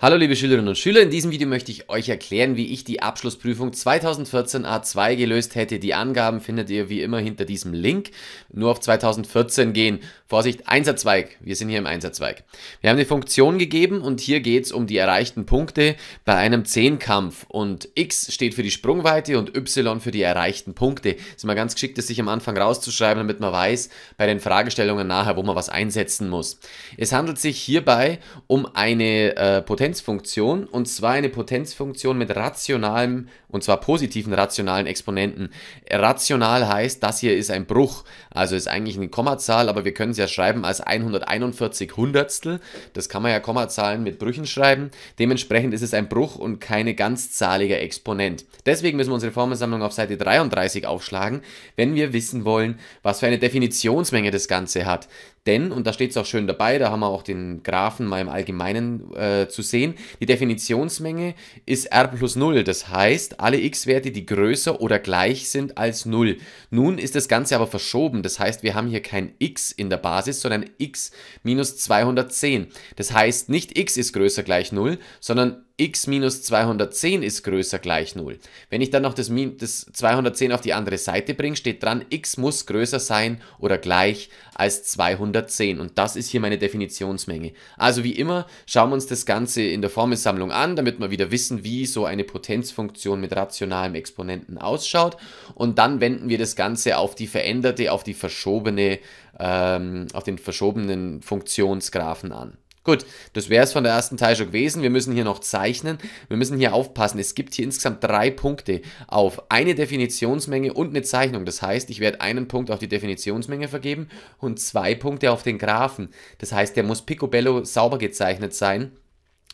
Hallo liebe Schülerinnen und Schüler, in diesem Video möchte ich euch erklären, wie ich die Abschlussprüfung 2014 A2 gelöst hätte. Die Angaben findet ihr wie immer hinter diesem Link. Nur auf 2014 gehen. Vorsicht, Einsatzzweig. Wir sind hier im Einsatzzweig. Wir haben eine Funktion gegeben und hier geht es um die erreichten Punkte bei einem Zehnkampf. Und X steht für die Sprungweite und Y für die erreichten Punkte. Ist immer ganz geschickt, das sich am Anfang rauszuschreiben, damit man weiß, bei den Fragestellungen nachher, wo man was einsetzen muss. Es handelt sich hierbei um eine äh, Potenzfunktion und zwar eine Potenzfunktion mit rationalem und zwar positiven rationalen Exponenten. Rational heißt, das hier ist ein Bruch, also ist eigentlich eine Kommazahl, aber wir können es ja schreiben als 141 Hundertstel. Das kann man ja Kommazahlen mit Brüchen schreiben. Dementsprechend ist es ein Bruch und keine ganzzahliger Exponent. Deswegen müssen wir unsere Formelsammlung auf Seite 33 aufschlagen, wenn wir wissen wollen, was für eine Definitionsmenge das Ganze hat. Denn, und da steht es auch schön dabei, da haben wir auch den Graphen mal im Allgemeinen äh, zu sehen, die Definitionsmenge ist r plus 0. Das heißt, alle x-Werte, die größer oder gleich sind als 0. Nun ist das Ganze aber verschoben. Das heißt, wir haben hier kein x in der Basis, sondern x minus 210. Das heißt, nicht x ist größer gleich 0, sondern x minus 210 ist größer gleich 0. Wenn ich dann noch das, das 210 auf die andere Seite bringe, steht dran, x muss größer sein oder gleich als 210. Und das ist hier meine Definitionsmenge. Also wie immer schauen wir uns das Ganze in der Formelsammlung an, damit wir wieder wissen, wie so eine Potenzfunktion mit rationalem Exponenten ausschaut. Und dann wenden wir das Ganze auf die veränderte, auf die verschobene, ähm, auf den verschobenen Funktionsgraphen an. Gut, das wäre es von der ersten Teil schon gewesen. Wir müssen hier noch zeichnen. Wir müssen hier aufpassen. Es gibt hier insgesamt drei Punkte auf eine Definitionsmenge und eine Zeichnung. Das heißt, ich werde einen Punkt auf die Definitionsmenge vergeben und zwei Punkte auf den Graphen. Das heißt, der muss picobello sauber gezeichnet sein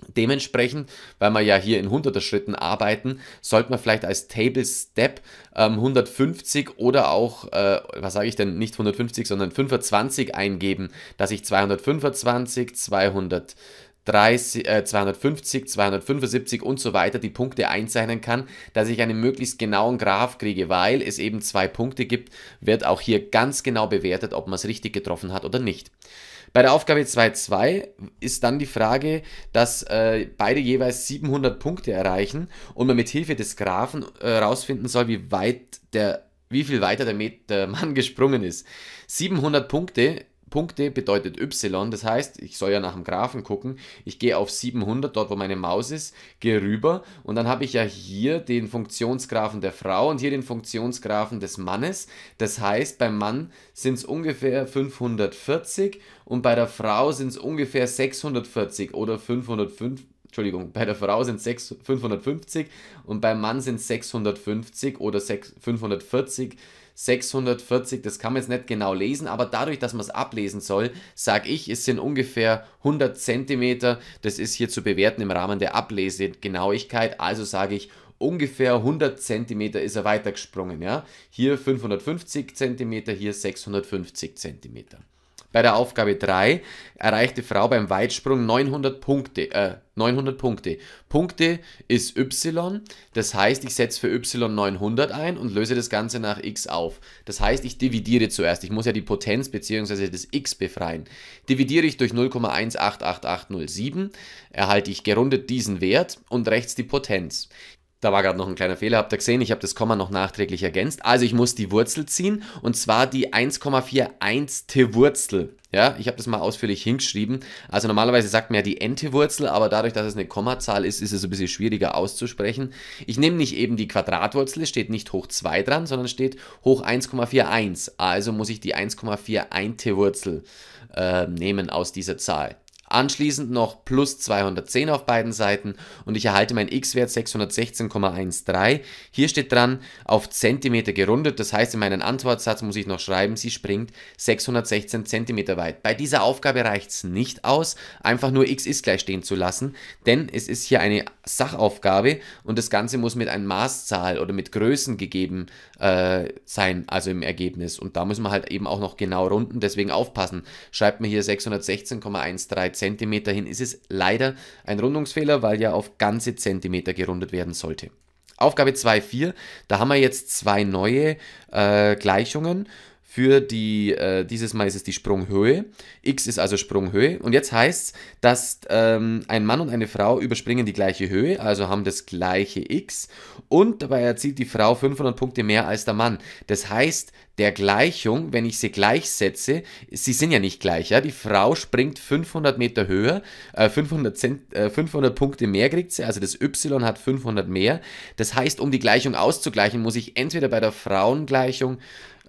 Dementsprechend, weil wir ja hier in 100er Schritten arbeiten, sollte man vielleicht als Table Step ähm, 150 oder auch, äh, was sage ich denn, nicht 150, sondern 25 eingeben, dass ich 225, 200 30, äh, 250, 275 und so weiter die Punkte einzeichnen kann, dass ich einen möglichst genauen Graph kriege, weil es eben zwei Punkte gibt, wird auch hier ganz genau bewertet, ob man es richtig getroffen hat oder nicht. Bei der Aufgabe 2.2 ist dann die Frage, dass äh, beide jeweils 700 Punkte erreichen und man mit Hilfe des Graphen herausfinden äh, soll, wie weit der wie viel weiter der, Met der Mann gesprungen ist. 700 Punkte Punkte bedeutet y, das heißt, ich soll ja nach dem Graphen gucken, ich gehe auf 700, dort wo meine Maus ist, gehe rüber und dann habe ich ja hier den Funktionsgraphen der Frau und hier den Funktionsgraphen des Mannes. Das heißt, beim Mann sind es ungefähr 540 und bei der Frau sind es ungefähr 640 oder 505. Entschuldigung, bei der Frau sind es 550 und beim Mann sind es 650 oder 6, 540. 640, das kann man jetzt nicht genau lesen, aber dadurch, dass man es ablesen soll, sage ich, es sind ungefähr 100 cm. Das ist hier zu bewerten im Rahmen der Ablesegenauigkeit. Also sage ich, ungefähr 100 cm ist er weitergesprungen. Ja? Hier 550 cm, hier 650 cm. Bei der Aufgabe 3 erreicht die Frau beim Weitsprung 900 Punkte. Äh, 900 Punkte. Punkte ist y, das heißt, ich setze für y 900 ein und löse das Ganze nach x auf. Das heißt, ich dividiere zuerst. Ich muss ja die Potenz bzw. das x befreien. Dividiere ich durch 0,188807, erhalte ich gerundet diesen Wert und rechts die Potenz. Da war gerade noch ein kleiner Fehler, habt ihr gesehen, ich habe das Komma noch nachträglich ergänzt. Also ich muss die Wurzel ziehen und zwar die 1,41. Wurzel. Ja, ich habe das mal ausführlich hingeschrieben. Also normalerweise sagt man ja die Ente-Wurzel, aber dadurch, dass es eine Kommazahl ist, ist es ein bisschen schwieriger auszusprechen. Ich nehme nicht eben die Quadratwurzel, es steht nicht hoch 2 dran, sondern steht hoch 1,41. Also muss ich die 1,41-Wurzel äh, nehmen aus dieser Zahl. Anschließend noch plus 210 auf beiden Seiten und ich erhalte meinen x-Wert 616,13. Hier steht dran, auf Zentimeter gerundet. Das heißt, in meinen Antwortsatz muss ich noch schreiben, sie springt 616 Zentimeter weit. Bei dieser Aufgabe reicht es nicht aus, einfach nur x ist gleich stehen zu lassen, denn es ist hier eine Sachaufgabe und das Ganze muss mit einem Maßzahl oder mit Größen gegeben äh, sein, also im Ergebnis. Und da müssen wir halt eben auch noch genau runden, deswegen aufpassen. Schreibt man hier 616,13 cm hin, ist es leider ein Rundungsfehler, weil ja auf ganze Zentimeter gerundet werden sollte. Aufgabe 2.4, da haben wir jetzt zwei neue äh, Gleichungen für die, äh, dieses Mal ist es die Sprunghöhe. X ist also Sprunghöhe. Und jetzt heißt es, dass ähm, ein Mann und eine Frau überspringen die gleiche Höhe, also haben das gleiche X. Und dabei erzielt die Frau 500 Punkte mehr als der Mann. Das heißt, der Gleichung, wenn ich sie gleichsetze, sie sind ja nicht gleich. Ja? Die Frau springt 500 Meter höher, äh, 500, Cent, äh, 500 Punkte mehr kriegt sie, also das Y hat 500 mehr. Das heißt, um die Gleichung auszugleichen, muss ich entweder bei der Frauengleichung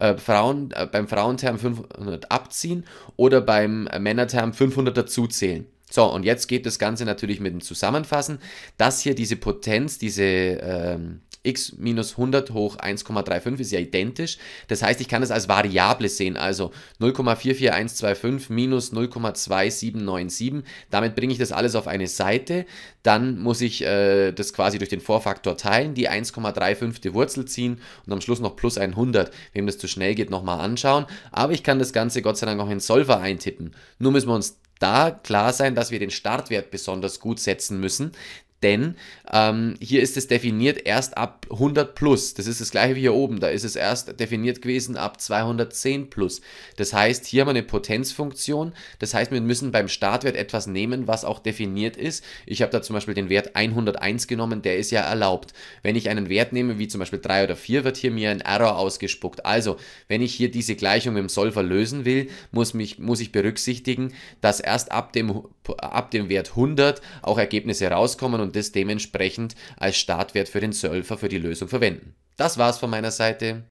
äh, Frauen, äh, beim Frauenterm 500 abziehen oder beim Männerterm 500 dazuzählen. So, und jetzt geht das Ganze natürlich mit dem Zusammenfassen, dass hier diese Potenz, diese ähm, x minus 100 hoch 1,35 ist ja identisch. Das heißt, ich kann es als Variable sehen, also 0,44125 minus 0,2797. Damit bringe ich das alles auf eine Seite. Dann muss ich äh, das quasi durch den Vorfaktor teilen, die 1,35. Wurzel ziehen und am Schluss noch plus 100. Wem das zu schnell geht, nochmal anschauen. Aber ich kann das Ganze Gott sei Dank auch in Solver eintippen. Nur müssen wir uns da klar sein, dass wir den Startwert besonders gut setzen müssen, denn ähm, hier ist es definiert erst ab 100 plus. Das ist das gleiche wie hier oben, da ist es erst definiert gewesen ab 210 plus. Das heißt, hier haben wir eine Potenzfunktion, das heißt, wir müssen beim Startwert etwas nehmen, was auch definiert ist. Ich habe da zum Beispiel den Wert 101 genommen, der ist ja erlaubt. Wenn ich einen Wert nehme, wie zum Beispiel 3 oder 4, wird hier mir ein Error ausgespuckt. Also, wenn ich hier diese Gleichung im dem Solver lösen will, muss, mich, muss ich berücksichtigen, dass erst ab dem, ab dem Wert 100 auch Ergebnisse rauskommen und und es dementsprechend als Startwert für den Surfer für die Lösung verwenden. Das war's von meiner Seite.